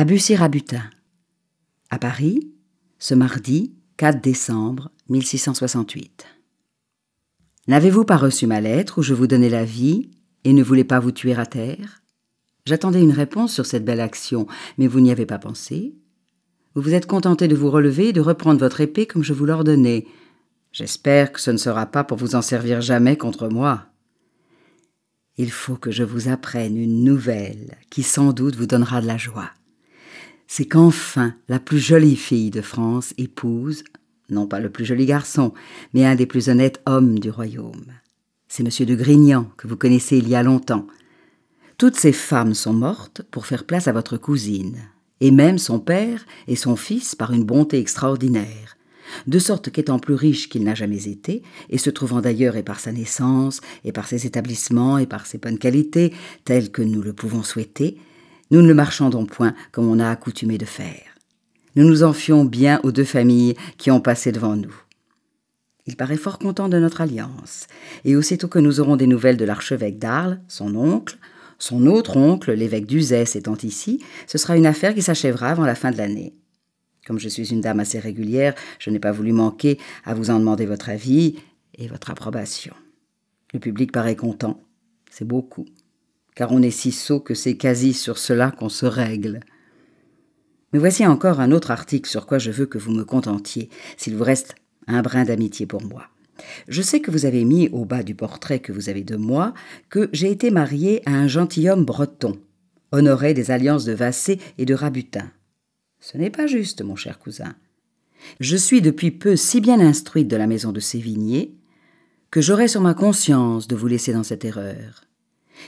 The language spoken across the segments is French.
à à Paris, ce mardi 4 décembre 1668. N'avez-vous pas reçu ma lettre où je vous donnais la vie et ne voulais pas vous tuer à terre J'attendais une réponse sur cette belle action, mais vous n'y avez pas pensé. Vous vous êtes contenté de vous relever et de reprendre votre épée comme je vous l'ordonnais. J'espère que ce ne sera pas pour vous en servir jamais contre moi. Il faut que je vous apprenne une nouvelle qui sans doute vous donnera de la joie c'est qu'enfin la plus jolie fille de France épouse, non pas le plus joli garçon, mais un des plus honnêtes hommes du royaume. C'est M. de Grignan, que vous connaissez il y a longtemps. Toutes ces femmes sont mortes pour faire place à votre cousine, et même son père et son fils par une bonté extraordinaire de sorte qu'étant plus riche qu'il n'a jamais été, et se trouvant d'ailleurs et par sa naissance, et par ses établissements, et par ses bonnes qualités, telles que nous le pouvons souhaiter, nous ne le marchandons point comme on a accoutumé de faire. Nous nous enfions bien aux deux familles qui ont passé devant nous. Il paraît fort content de notre alliance, et aussitôt que nous aurons des nouvelles de l'archevêque d'Arles, son oncle, son autre oncle, l'évêque d'Uzès étant ici, ce sera une affaire qui s'achèvera avant la fin de l'année. Comme je suis une dame assez régulière, je n'ai pas voulu manquer à vous en demander votre avis et votre approbation. Le public paraît content, c'est beaucoup car on est si sot que c'est quasi sur cela qu'on se règle. Mais voici encore un autre article sur quoi je veux que vous me contentiez, s'il vous reste un brin d'amitié pour moi. Je sais que vous avez mis au bas du portrait que vous avez de moi que j'ai été mariée à un gentilhomme breton, honoré des alliances de Vassé et de Rabutin. Ce n'est pas juste, mon cher cousin. Je suis depuis peu si bien instruite de la maison de Sévigné que j'aurais sur ma conscience de vous laisser dans cette erreur.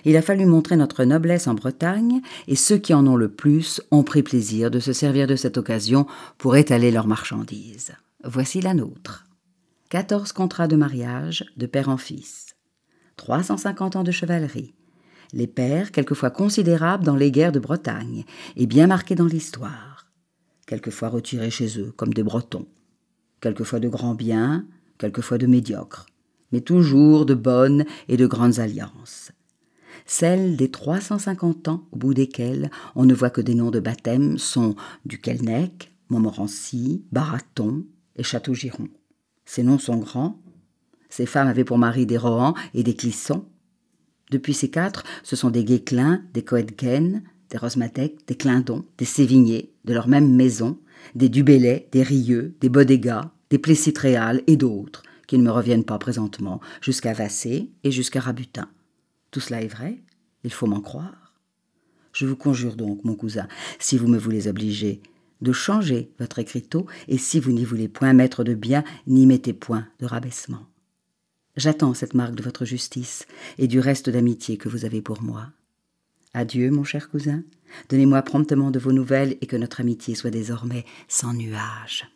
Il a fallu montrer notre noblesse en Bretagne, et ceux qui en ont le plus ont pris plaisir de se servir de cette occasion pour étaler leurs marchandises. Voici la nôtre. 14 contrats de mariage de père en fils. 350 ans de chevalerie. Les pères, quelquefois considérables dans les guerres de Bretagne, et bien marqués dans l'histoire. Quelquefois retirés chez eux, comme des Bretons. Quelquefois de grands biens, quelquefois de médiocres. Mais toujours de bonnes et de grandes alliances celle des 350 ans au bout desquels on ne voit que des noms de baptême sont Duquelnec, Montmorency, Baraton et Château-Giron. Ces noms sont grands. Ces femmes avaient pour mari des Rohan et des Clisson. Depuis ces quatre, ce sont des Guéclin, des Coetgen, des Rosmatec, des Clindon, des Sévigné, de leur même maison, des Dubélé, des Rieux, des Bodega, des plessis et d'autres, qui ne me reviennent pas présentement, jusqu'à Vassé et jusqu'à Rabutin. Tout cela est vrai, il faut m'en croire. Je vous conjure donc, mon cousin, si vous me voulez obliger, de changer votre écriteau, et si vous n'y voulez point mettre de bien, n'y mettez point de rabaissement. J'attends cette marque de votre justice et du reste d'amitié que vous avez pour moi. Adieu, mon cher cousin. Donnez-moi promptement de vos nouvelles et que notre amitié soit désormais sans nuages.